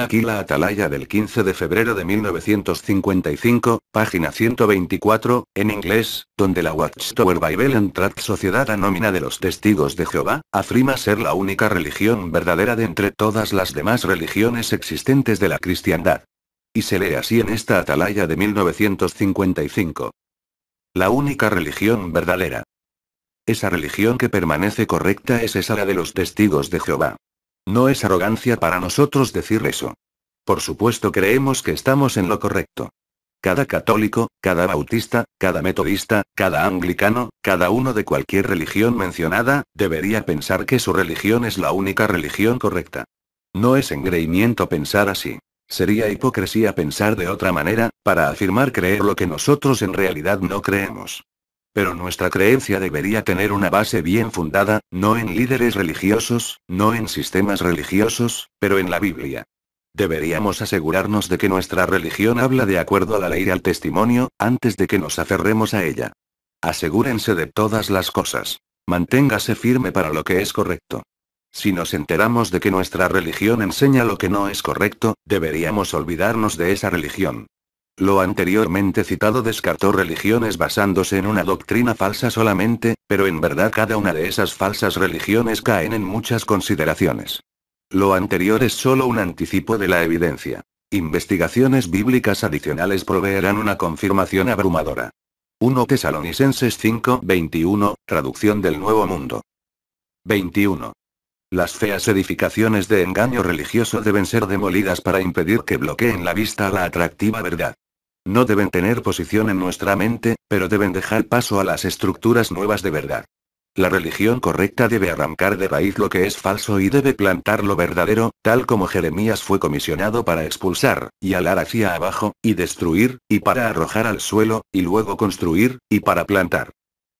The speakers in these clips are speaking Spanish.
aquí la Atalaya del 15 de febrero de 1955, página 124, en inglés, donde la Watchtower Bible and Tract Sociedad Anómina de los Testigos de Jehová, afirma ser la única religión verdadera de entre todas las demás religiones existentes de la cristiandad. Y se lee así en esta Atalaya de 1955. La única religión verdadera. Esa religión que permanece correcta es esa la de los testigos de Jehová. No es arrogancia para nosotros decir eso. Por supuesto creemos que estamos en lo correcto. Cada católico, cada bautista, cada metodista, cada anglicano, cada uno de cualquier religión mencionada, debería pensar que su religión es la única religión correcta. No es engreimiento pensar así. Sería hipocresía pensar de otra manera, para afirmar creer lo que nosotros en realidad no creemos. Pero nuestra creencia debería tener una base bien fundada, no en líderes religiosos, no en sistemas religiosos, pero en la Biblia. Deberíamos asegurarnos de que nuestra religión habla de acuerdo a la ley y al testimonio, antes de que nos aferremos a ella. Asegúrense de todas las cosas. Manténgase firme para lo que es correcto. Si nos enteramos de que nuestra religión enseña lo que no es correcto, deberíamos olvidarnos de esa religión. Lo anteriormente citado descartó religiones basándose en una doctrina falsa solamente, pero en verdad cada una de esas falsas religiones caen en muchas consideraciones. Lo anterior es solo un anticipo de la evidencia. Investigaciones bíblicas adicionales proveerán una confirmación abrumadora. 1 Tesalonicenses 5:21, traducción del Nuevo Mundo. 21. Las feas edificaciones de engaño religioso deben ser demolidas para impedir que bloqueen la vista a la atractiva verdad. No deben tener posición en nuestra mente, pero deben dejar paso a las estructuras nuevas de verdad. La religión correcta debe arrancar de raíz lo que es falso y debe plantar lo verdadero, tal como Jeremías fue comisionado para expulsar, y alar hacia abajo, y destruir, y para arrojar al suelo, y luego construir, y para plantar.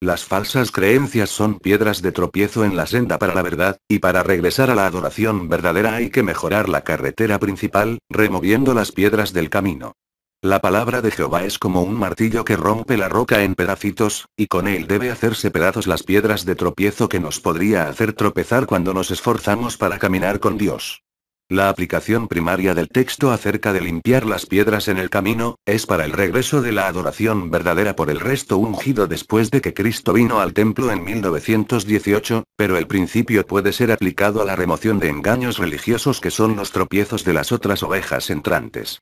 Las falsas creencias son piedras de tropiezo en la senda para la verdad, y para regresar a la adoración verdadera hay que mejorar la carretera principal, removiendo las piedras del camino. La palabra de Jehová es como un martillo que rompe la roca en pedacitos, y con él debe hacerse pedazos las piedras de tropiezo que nos podría hacer tropezar cuando nos esforzamos para caminar con Dios. La aplicación primaria del texto acerca de limpiar las piedras en el camino, es para el regreso de la adoración verdadera por el resto ungido después de que Cristo vino al templo en 1918, pero el principio puede ser aplicado a la remoción de engaños religiosos que son los tropiezos de las otras ovejas entrantes.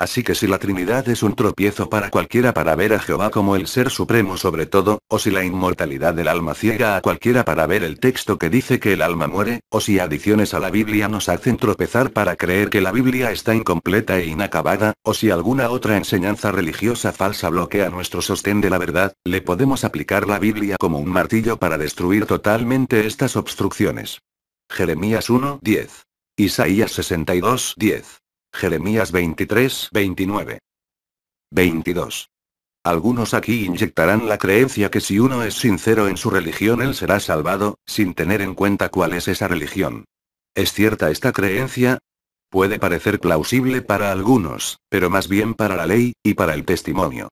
Así que si la Trinidad es un tropiezo para cualquiera para ver a Jehová como el Ser Supremo sobre todo, o si la inmortalidad del alma ciega a cualquiera para ver el texto que dice que el alma muere, o si adiciones a la Biblia nos hacen tropezar para creer que la Biblia está incompleta e inacabada, o si alguna otra enseñanza religiosa falsa bloquea nuestro sostén de la verdad, le podemos aplicar la Biblia como un martillo para destruir totalmente estas obstrucciones. Jeremías 1.10. Isaías 62.10. Jeremías 23, 29. 22. Algunos aquí inyectarán la creencia que si uno es sincero en su religión él será salvado, sin tener en cuenta cuál es esa religión. ¿Es cierta esta creencia? Puede parecer plausible para algunos, pero más bien para la ley, y para el testimonio.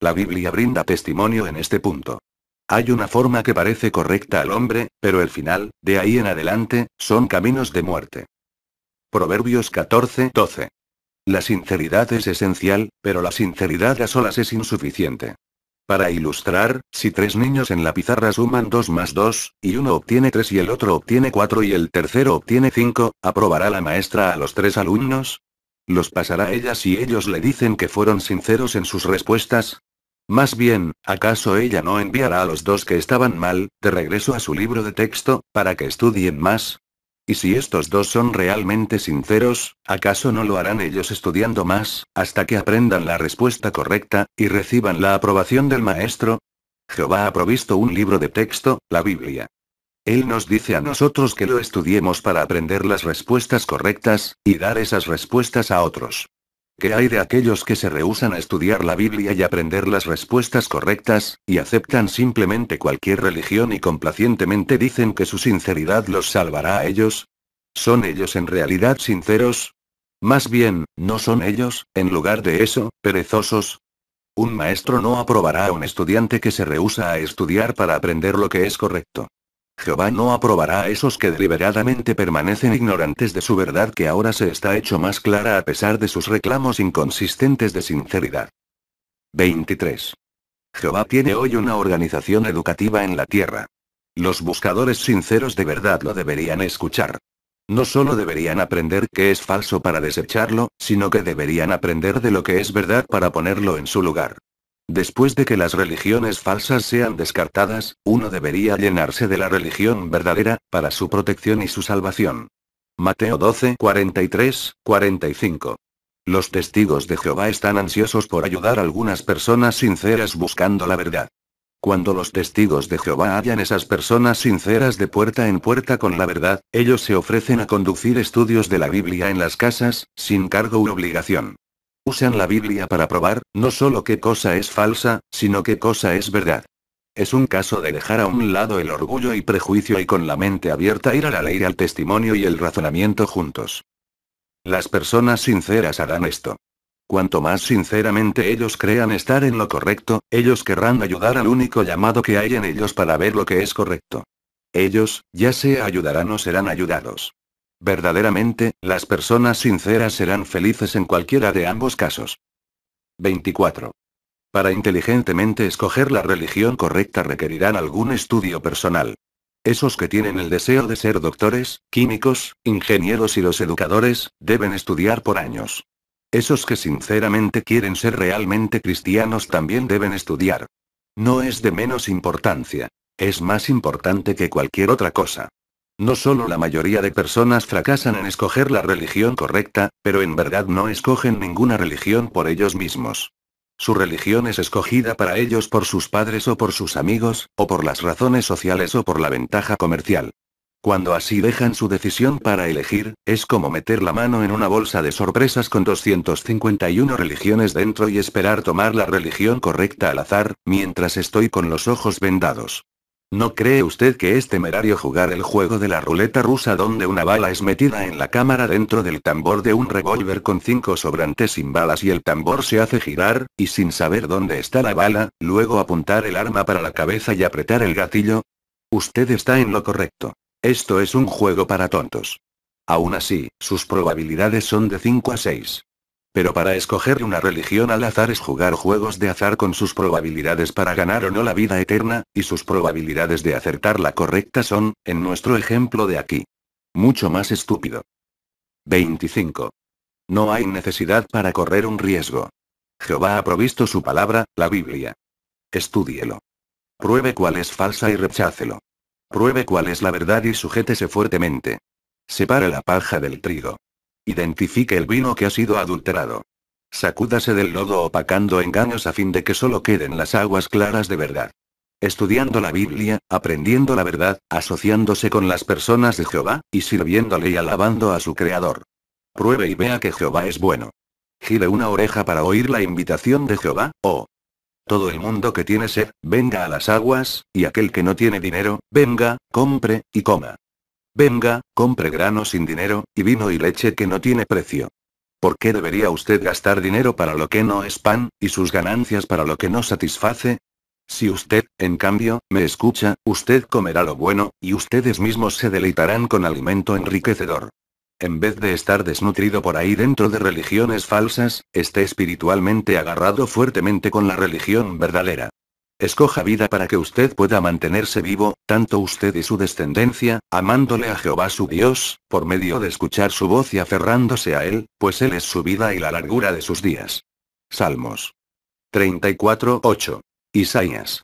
La Biblia brinda testimonio en este punto. Hay una forma que parece correcta al hombre, pero el final, de ahí en adelante, son caminos de muerte. Proverbios 14, 12. La sinceridad es esencial, pero la sinceridad a solas es insuficiente. Para ilustrar, si tres niños en la pizarra suman 2 más 2, y uno obtiene 3 y el otro obtiene 4 y el tercero obtiene 5, ¿aprobará la maestra a los tres alumnos? ¿Los pasará ella si ellos le dicen que fueron sinceros en sus respuestas? Más bien, ¿acaso ella no enviará a los dos que estaban mal, de regreso a su libro de texto, para que estudien más? Y si estos dos son realmente sinceros, ¿acaso no lo harán ellos estudiando más, hasta que aprendan la respuesta correcta, y reciban la aprobación del Maestro? Jehová ha provisto un libro de texto, la Biblia. Él nos dice a nosotros que lo estudiemos para aprender las respuestas correctas, y dar esas respuestas a otros. ¿Qué hay de aquellos que se rehusan a estudiar la Biblia y aprender las respuestas correctas, y aceptan simplemente cualquier religión y complacientemente dicen que su sinceridad los salvará a ellos? ¿Son ellos en realidad sinceros? Más bien, ¿no son ellos, en lugar de eso, perezosos? Un maestro no aprobará a un estudiante que se rehúsa a estudiar para aprender lo que es correcto. Jehová no aprobará a esos que deliberadamente permanecen ignorantes de su verdad que ahora se está hecho más clara a pesar de sus reclamos inconsistentes de sinceridad. 23. Jehová tiene hoy una organización educativa en la tierra. Los buscadores sinceros de verdad lo deberían escuchar. No solo deberían aprender que es falso para desecharlo, sino que deberían aprender de lo que es verdad para ponerlo en su lugar. Después de que las religiones falsas sean descartadas, uno debería llenarse de la religión verdadera, para su protección y su salvación. Mateo 12, 43, 45. Los testigos de Jehová están ansiosos por ayudar a algunas personas sinceras buscando la verdad. Cuando los testigos de Jehová hallan esas personas sinceras de puerta en puerta con la verdad, ellos se ofrecen a conducir estudios de la Biblia en las casas, sin cargo u obligación. Usan la Biblia para probar, no solo qué cosa es falsa, sino qué cosa es verdad. Es un caso de dejar a un lado el orgullo y prejuicio y con la mente abierta ir a la ley, al testimonio y el razonamiento juntos. Las personas sinceras harán esto. Cuanto más sinceramente ellos crean estar en lo correcto, ellos querrán ayudar al único llamado que hay en ellos para ver lo que es correcto. Ellos, ya sea ayudarán o serán ayudados. Verdaderamente, las personas sinceras serán felices en cualquiera de ambos casos. 24. Para inteligentemente escoger la religión correcta requerirán algún estudio personal. Esos que tienen el deseo de ser doctores, químicos, ingenieros y los educadores, deben estudiar por años. Esos que sinceramente quieren ser realmente cristianos también deben estudiar. No es de menos importancia. Es más importante que cualquier otra cosa. No solo la mayoría de personas fracasan en escoger la religión correcta, pero en verdad no escogen ninguna religión por ellos mismos. Su religión es escogida para ellos por sus padres o por sus amigos, o por las razones sociales o por la ventaja comercial. Cuando así dejan su decisión para elegir, es como meter la mano en una bolsa de sorpresas con 251 religiones dentro y esperar tomar la religión correcta al azar, mientras estoy con los ojos vendados. ¿No cree usted que es temerario jugar el juego de la ruleta rusa donde una bala es metida en la cámara dentro del tambor de un revólver con cinco sobrantes sin balas y el tambor se hace girar, y sin saber dónde está la bala, luego apuntar el arma para la cabeza y apretar el gatillo? Usted está en lo correcto. Esto es un juego para tontos. Aún así, sus probabilidades son de 5 a 6. Pero para escoger una religión al azar es jugar juegos de azar con sus probabilidades para ganar o no la vida eterna, y sus probabilidades de acertar la correcta son, en nuestro ejemplo de aquí. Mucho más estúpido. 25. No hay necesidad para correr un riesgo. Jehová ha provisto su palabra, la Biblia. Estúdielo. Pruebe cuál es falsa y rechácelo. Pruebe cuál es la verdad y sujétese fuertemente. Separa la paja del trigo. Identifique el vino que ha sido adulterado. Sacúdase del lodo opacando engaños a fin de que solo queden las aguas claras de verdad. Estudiando la Biblia, aprendiendo la verdad, asociándose con las personas de Jehová, y sirviéndole y alabando a su Creador. Pruebe y vea que Jehová es bueno. Gire una oreja para oír la invitación de Jehová, o... Todo el mundo que tiene sed, venga a las aguas, y aquel que no tiene dinero, venga, compre, y coma. Venga, compre grano sin dinero, y vino y leche que no tiene precio. ¿Por qué debería usted gastar dinero para lo que no es pan, y sus ganancias para lo que no satisface? Si usted, en cambio, me escucha, usted comerá lo bueno, y ustedes mismos se deleitarán con alimento enriquecedor. En vez de estar desnutrido por ahí dentro de religiones falsas, esté espiritualmente agarrado fuertemente con la religión verdadera. Escoja vida para que usted pueda mantenerse vivo, tanto usted y su descendencia, amándole a Jehová su Dios, por medio de escuchar su voz y aferrándose a Él, pues Él es su vida y la largura de sus días. Salmos 34.8. Isaías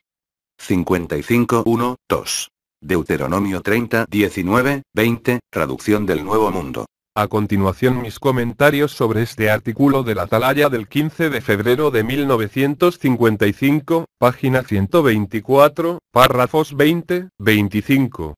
55.1, 2. Deuteronomio 30, 19, 20, traducción del Nuevo Mundo. A continuación mis comentarios sobre este artículo de la Atalaya del 15 de febrero de 1955, página 124, párrafos 20, 25.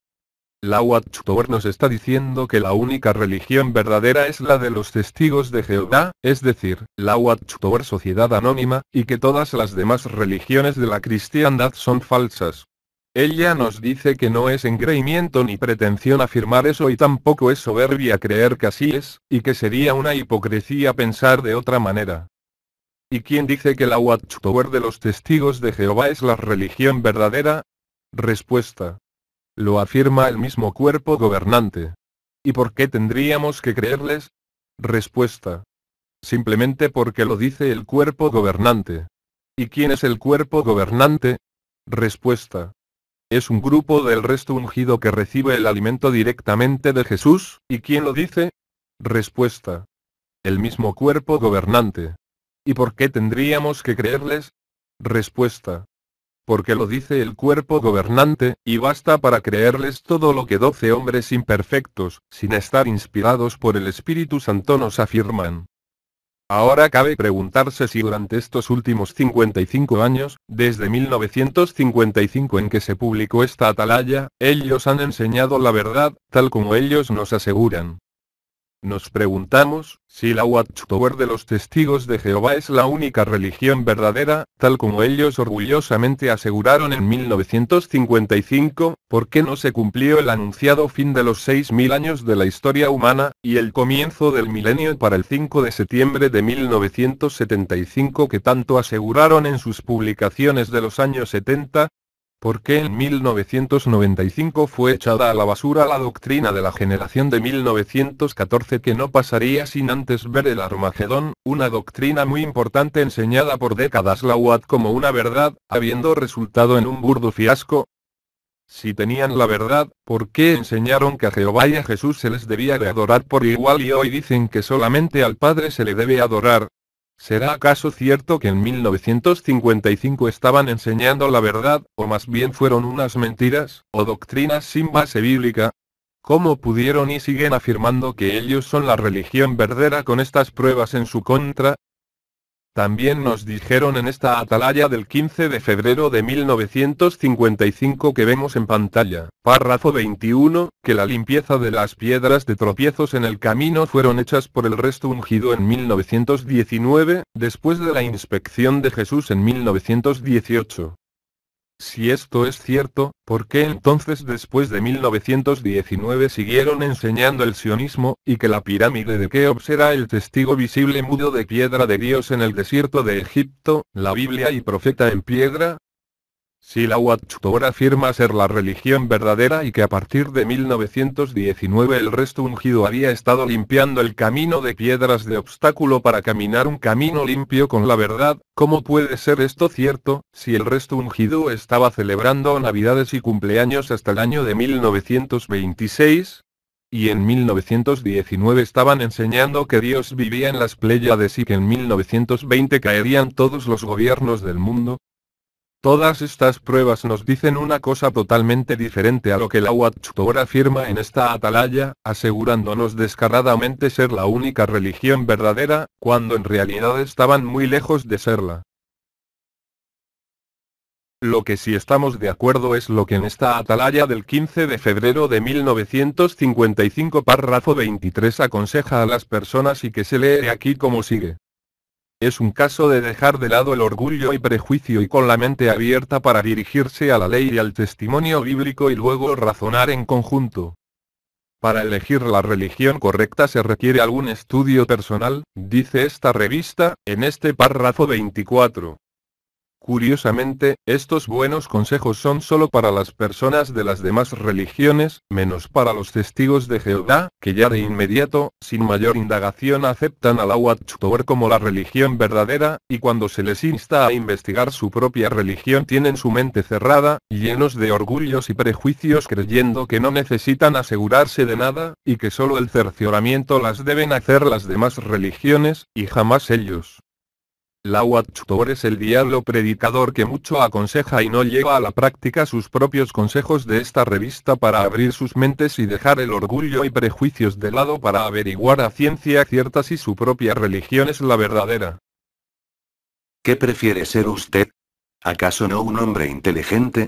La Watchtower nos está diciendo que la única religión verdadera es la de los testigos de Jehová, es decir, la Watchtower Sociedad Anónima, y que todas las demás religiones de la cristiandad son falsas. Ella nos dice que no es engreimiento ni pretensión afirmar eso y tampoco es soberbia creer que así es, y que sería una hipocresía pensar de otra manera. ¿Y quién dice que la Watchtower de los testigos de Jehová es la religión verdadera? Respuesta. Lo afirma el mismo cuerpo gobernante. ¿Y por qué tendríamos que creerles? Respuesta. Simplemente porque lo dice el cuerpo gobernante. ¿Y quién es el cuerpo gobernante? Respuesta. Es un grupo del resto ungido que recibe el alimento directamente de Jesús, ¿y quién lo dice? Respuesta. El mismo cuerpo gobernante. ¿Y por qué tendríamos que creerles? Respuesta. Porque lo dice el cuerpo gobernante, y basta para creerles todo lo que doce hombres imperfectos, sin estar inspirados por el Espíritu Santo nos afirman. Ahora cabe preguntarse si durante estos últimos 55 años, desde 1955 en que se publicó esta atalaya, ellos han enseñado la verdad, tal como ellos nos aseguran. Nos preguntamos, si la Watchtower de los testigos de Jehová es la única religión verdadera, tal como ellos orgullosamente aseguraron en 1955, ¿por qué no se cumplió el anunciado fin de los 6.000 años de la historia humana, y el comienzo del milenio para el 5 de septiembre de 1975 que tanto aseguraron en sus publicaciones de los años 70? ¿Por qué en 1995 fue echada a la basura la doctrina de la generación de 1914 que no pasaría sin antes ver el Armagedón, una doctrina muy importante enseñada por décadas la UAT como una verdad, habiendo resultado en un burdo fiasco? Si tenían la verdad, ¿por qué enseñaron que a Jehová y a Jesús se les debía de adorar por igual y hoy dicen que solamente al Padre se le debe adorar? ¿Será acaso cierto que en 1955 estaban enseñando la verdad, o más bien fueron unas mentiras, o doctrinas sin base bíblica? ¿Cómo pudieron y siguen afirmando que ellos son la religión verdadera con estas pruebas en su contra? También nos dijeron en esta atalaya del 15 de febrero de 1955 que vemos en pantalla, párrafo 21, que la limpieza de las piedras de tropiezos en el camino fueron hechas por el resto ungido en 1919, después de la inspección de Jesús en 1918. Si esto es cierto, ¿por qué entonces después de 1919 siguieron enseñando el sionismo, y que la pirámide de Keops era el testigo visible mudo de piedra de Dios en el desierto de Egipto, la Biblia y profeta en piedra? Si la Watchtower afirma ser la religión verdadera y que a partir de 1919 el resto ungido había estado limpiando el camino de piedras de obstáculo para caminar un camino limpio con la verdad, ¿cómo puede ser esto cierto, si el resto ungido estaba celebrando navidades y cumpleaños hasta el año de 1926? y en 1919 estaban enseñando que Dios vivía en las Pléyades y que en 1920 caerían todos los gobiernos del mundo, Todas estas pruebas nos dicen una cosa totalmente diferente a lo que la Watchtower afirma en esta atalaya, asegurándonos descaradamente ser la única religión verdadera, cuando en realidad estaban muy lejos de serla. Lo que sí estamos de acuerdo es lo que en esta atalaya del 15 de febrero de 1955 párrafo 23 aconseja a las personas y que se lee aquí como sigue. Es un caso de dejar de lado el orgullo y prejuicio y con la mente abierta para dirigirse a la ley y al testimonio bíblico y luego razonar en conjunto. Para elegir la religión correcta se requiere algún estudio personal, dice esta revista, en este párrafo 24. Curiosamente, estos buenos consejos son solo para las personas de las demás religiones, menos para los testigos de Jehová, que ya de inmediato, sin mayor indagación aceptan a la Watchtower como la religión verdadera, y cuando se les insta a investigar su propia religión tienen su mente cerrada, llenos de orgullos y prejuicios creyendo que no necesitan asegurarse de nada, y que solo el cercioramiento las deben hacer las demás religiones, y jamás ellos. La Watchtower es el diablo predicador que mucho aconseja y no lleva a la práctica sus propios consejos de esta revista para abrir sus mentes y dejar el orgullo y prejuicios de lado para averiguar a ciencia cierta si su propia religión es la verdadera. ¿Qué prefiere ser usted? ¿Acaso no un hombre inteligente?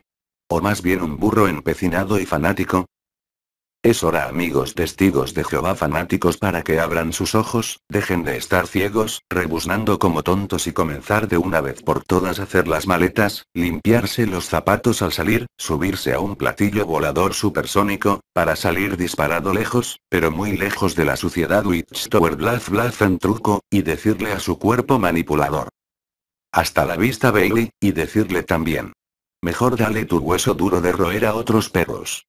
¿O más bien un burro empecinado y fanático? Es hora amigos testigos de Jehová fanáticos para que abran sus ojos, dejen de estar ciegos, rebuznando como tontos y comenzar de una vez por todas a hacer las maletas, limpiarse los zapatos al salir, subirse a un platillo volador supersónico, para salir disparado lejos, pero muy lejos de la suciedad Tower Blaz Blaz en truco, y decirle a su cuerpo manipulador. Hasta la vista Bailey, y decirle también. Mejor dale tu hueso duro de roer a otros perros.